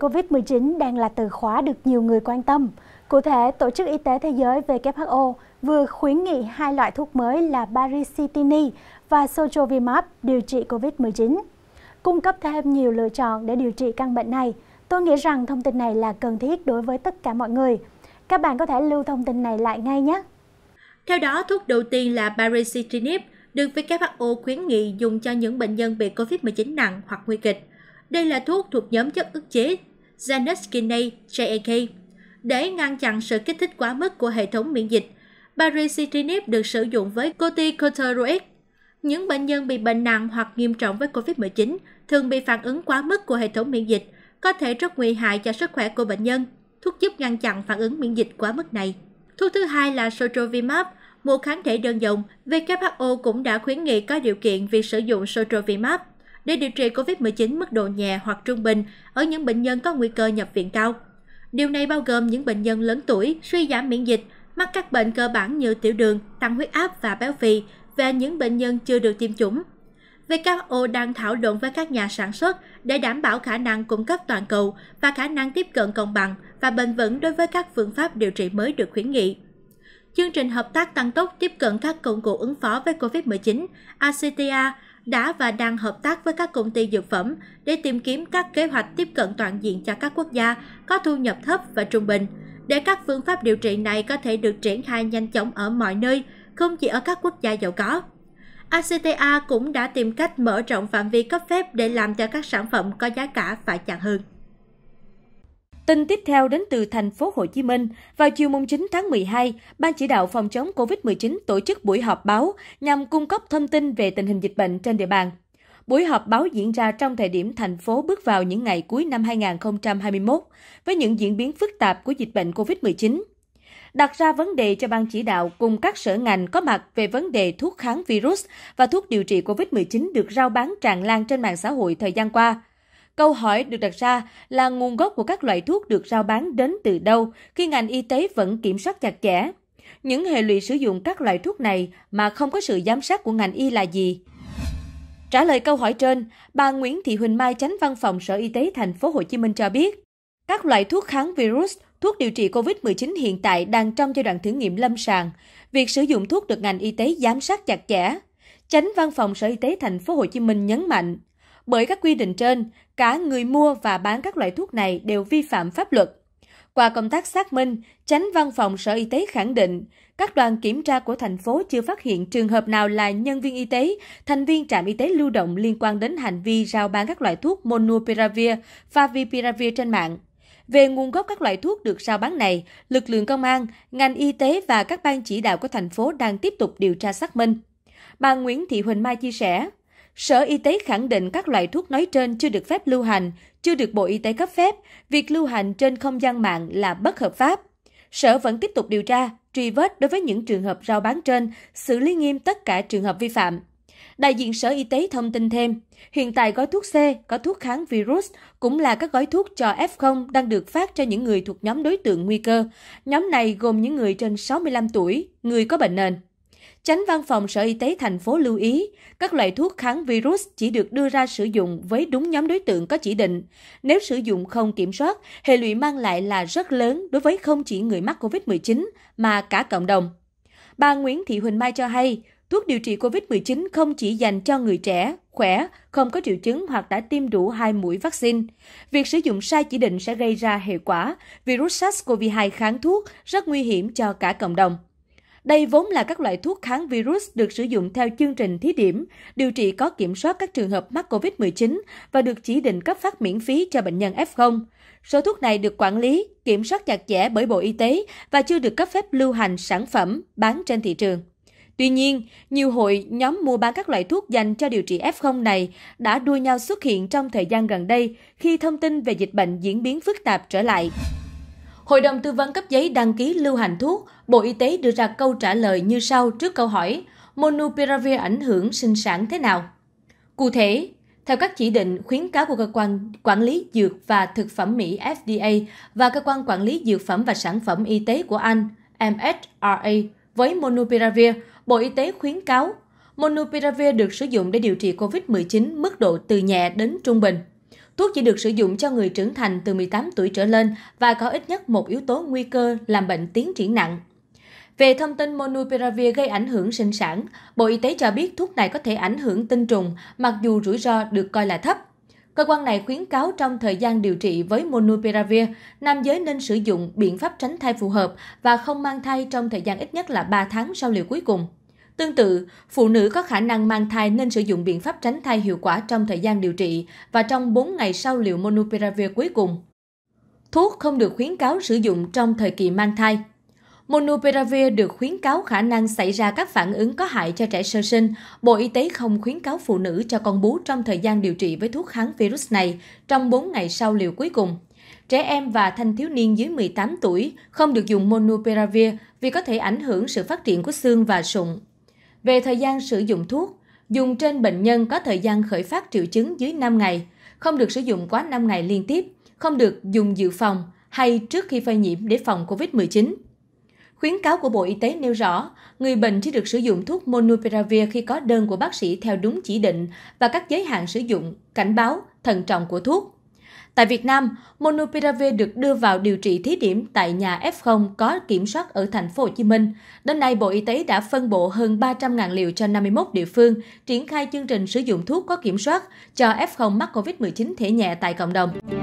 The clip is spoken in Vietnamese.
COVID-19 đang là từ khóa được nhiều người quan tâm. Cụ thể, Tổ chức Y tế Thế giới WHO vừa khuyến nghị hai loại thuốc mới là Baricitinib và Sojovimab điều trị COVID-19, cung cấp thêm nhiều lựa chọn để điều trị căn bệnh này. Tôi nghĩ rằng thông tin này là cần thiết đối với tất cả mọi người. Các bạn có thể lưu thông tin này lại ngay nhé. Theo đó, thuốc đầu tiên là Baricitinib được WHO khuyến nghị dùng cho những bệnh nhân bị COVID-19 nặng hoặc nguy kịch đây là thuốc thuộc nhóm chất ức chế Zaneskinase JAK để ngăn chặn sự kích thích quá mức của hệ thống miễn dịch. Baricitinib được sử dụng với corticosteroid. Những bệnh nhân bị bệnh nặng hoặc nghiêm trọng với COVID-19 thường bị phản ứng quá mức của hệ thống miễn dịch, có thể rất nguy hại cho sức khỏe của bệnh nhân. Thuốc giúp ngăn chặn phản ứng miễn dịch quá mức này. Thuốc thứ hai là Sotrovimab, một kháng thể đơn dòng. WHO cũng đã khuyến nghị có điều kiện việc sử dụng Sotrovimab để điều trị covid một mươi chín mức độ nhẹ hoặc trung bình ở những bệnh nhân có nguy cơ nhập viện cao điều này bao gồm những bệnh nhân lớn tuổi suy giảm miễn dịch mắc các bệnh cơ bản như tiểu đường tăng huyết áp và béo phì và những bệnh nhân chưa được tiêm chủng WHO đang thảo luận với các nhà sản xuất để đảm bảo khả năng cung cấp toàn cầu và khả năng tiếp cận công bằng và bền vững đối với các phương pháp điều trị mới được khuyến nghị. Chương trình hợp tác tăng tốc tiếp cận các công cụ ứng phó với COVID-19 ACTA đã và đang hợp tác với các công ty dược phẩm để tìm kiếm các kế hoạch tiếp cận toàn diện cho các quốc gia có thu nhập thấp và trung bình, để các phương pháp điều trị này có thể được triển khai nhanh chóng ở mọi nơi, không chỉ ở các quốc gia giàu có. ACTA cũng đã tìm cách mở rộng phạm vi cấp phép để làm cho các sản phẩm có giá cả phải chặt hơn. Tin tiếp theo đến từ thành phố Hồ Chí Minh. Vào chiều 9 tháng 12, Ban chỉ đạo phòng chống COVID-19 tổ chức buổi họp báo nhằm cung cấp thông tin về tình hình dịch bệnh trên địa bàn. Buổi họp báo diễn ra trong thời điểm thành phố bước vào những ngày cuối năm 2021 với những diễn biến phức tạp của dịch bệnh COVID-19. Đặt ra vấn đề cho ban chỉ đạo cùng các sở ngành có mặt về vấn đề thuốc kháng virus và thuốc điều trị COVID-19 được rao bán tràn lan trên mạng xã hội thời gian qua – Câu hỏi được đặt ra là nguồn gốc của các loại thuốc được rao bán đến từ đâu khi ngành y tế vẫn kiểm soát chặt chẽ. Những hệ lụy sử dụng các loại thuốc này mà không có sự giám sát của ngành y là gì? Trả lời câu hỏi trên, bà Nguyễn Thị Huỳnh Mai tránh văn phòng Sở Y tế thành phố Hồ Chí Minh cho biết, các loại thuốc kháng virus, thuốc điều trị COVID-19 hiện tại đang trong giai đoạn thử nghiệm lâm sàng. Việc sử dụng thuốc được ngành y tế giám sát chặt chẽ. Chánh văn phòng Sở Y tế thành phố Hồ Chí Minh nhấn mạnh, bởi các quy định trên, cả người mua và bán các loại thuốc này đều vi phạm pháp luật. Qua công tác xác minh, tránh văn phòng Sở Y tế khẳng định, các đoàn kiểm tra của thành phố chưa phát hiện trường hợp nào là nhân viên y tế, thành viên trạm y tế lưu động liên quan đến hành vi rao bán các loại thuốc Monopiravir, Favipiravir trên mạng. Về nguồn gốc các loại thuốc được rao bán này, lực lượng công an, ngành y tế và các ban chỉ đạo của thành phố đang tiếp tục điều tra xác minh. Bà Nguyễn Thị Huỳnh Mai chia sẻ, Sở Y tế khẳng định các loại thuốc nói trên chưa được phép lưu hành, chưa được Bộ Y tế cấp phép, việc lưu hành trên không gian mạng là bất hợp pháp. Sở vẫn tiếp tục điều tra, truy vết đối với những trường hợp rao bán trên, xử lý nghiêm tất cả trường hợp vi phạm. Đại diện Sở Y tế thông tin thêm, hiện tại gói thuốc C, có thuốc kháng virus cũng là các gói thuốc cho F0 đang được phát cho những người thuộc nhóm đối tượng nguy cơ. Nhóm này gồm những người trên 65 tuổi, người có bệnh nền. Chánh văn phòng Sở Y tế thành phố lưu ý, các loại thuốc kháng virus chỉ được đưa ra sử dụng với đúng nhóm đối tượng có chỉ định. Nếu sử dụng không kiểm soát, hệ lụy mang lại là rất lớn đối với không chỉ người mắc COVID-19 mà cả cộng đồng. Bà Nguyễn Thị Huỳnh Mai cho hay, thuốc điều trị COVID-19 không chỉ dành cho người trẻ, khỏe, không có triệu chứng hoặc đã tiêm đủ hai mũi vaccine. Việc sử dụng sai chỉ định sẽ gây ra hệ quả virus SARS-CoV-2 kháng thuốc rất nguy hiểm cho cả cộng đồng. Đây vốn là các loại thuốc kháng virus được sử dụng theo chương trình thí điểm, điều trị có kiểm soát các trường hợp mắc COVID-19 và được chỉ định cấp phát miễn phí cho bệnh nhân F0. Số thuốc này được quản lý, kiểm soát chặt chẽ bởi Bộ Y tế và chưa được cấp phép lưu hành sản phẩm bán trên thị trường. Tuy nhiên, nhiều hội nhóm mua bán các loại thuốc dành cho điều trị F0 này đã đua nhau xuất hiện trong thời gian gần đây khi thông tin về dịch bệnh diễn biến phức tạp trở lại. Hội đồng tư vấn cấp giấy đăng ký lưu hành thuốc, Bộ Y tế đưa ra câu trả lời như sau trước câu hỏi Monupiravir ảnh hưởng sinh sản thế nào? Cụ thể, theo các chỉ định khuyến cáo của cơ quan quản lý dược và thực phẩm Mỹ FDA và cơ quan quản lý dược phẩm và sản phẩm y tế của Anh MHRA với Monupiravir, Bộ Y tế khuyến cáo Monupiravir được sử dụng để điều trị COVID-19 mức độ từ nhẹ đến trung bình thuốc chỉ được sử dụng cho người trưởng thành từ 18 tuổi trở lên và có ít nhất một yếu tố nguy cơ làm bệnh tiến triển nặng. Về thông tin monupiravir gây ảnh hưởng sinh sản, Bộ Y tế cho biết thuốc này có thể ảnh hưởng tinh trùng mặc dù rủi ro được coi là thấp. Cơ quan này khuyến cáo trong thời gian điều trị với monupiravir, nam giới nên sử dụng biện pháp tránh thai phù hợp và không mang thai trong thời gian ít nhất là 3 tháng sau liều cuối cùng. Tương tự, phụ nữ có khả năng mang thai nên sử dụng biện pháp tránh thai hiệu quả trong thời gian điều trị và trong 4 ngày sau liều monopiravir cuối cùng. Thuốc không được khuyến cáo sử dụng trong thời kỳ mang thai. Monopiravir được khuyến cáo khả năng xảy ra các phản ứng có hại cho trẻ sơ sinh. Bộ Y tế không khuyến cáo phụ nữ cho con bú trong thời gian điều trị với thuốc kháng virus này trong 4 ngày sau liều cuối cùng. Trẻ em và thanh thiếu niên dưới 18 tuổi không được dùng monopiravir vì có thể ảnh hưởng sự phát triển của xương và sụn về thời gian sử dụng thuốc, dùng trên bệnh nhân có thời gian khởi phát triệu chứng dưới 5 ngày, không được sử dụng quá 5 ngày liên tiếp, không được dùng dự phòng hay trước khi phơi nhiễm để phòng COVID-19. Khuyến cáo của Bộ Y tế nêu rõ, người bệnh chỉ được sử dụng thuốc monopiravir khi có đơn của bác sĩ theo đúng chỉ định và các giới hạn sử dụng, cảnh báo, thận trọng của thuốc. Tại Việt Nam, Monupiravir được đưa vào điều trị thí điểm tại nhà F0 có kiểm soát ở thành phố Hồ Chí Minh. Đến nay, Bộ Y tế đã phân bổ hơn 300.000 liều cho 51 địa phương, triển khai chương trình sử dụng thuốc có kiểm soát cho F0 mắc COVID-19 thể nhẹ tại cộng đồng.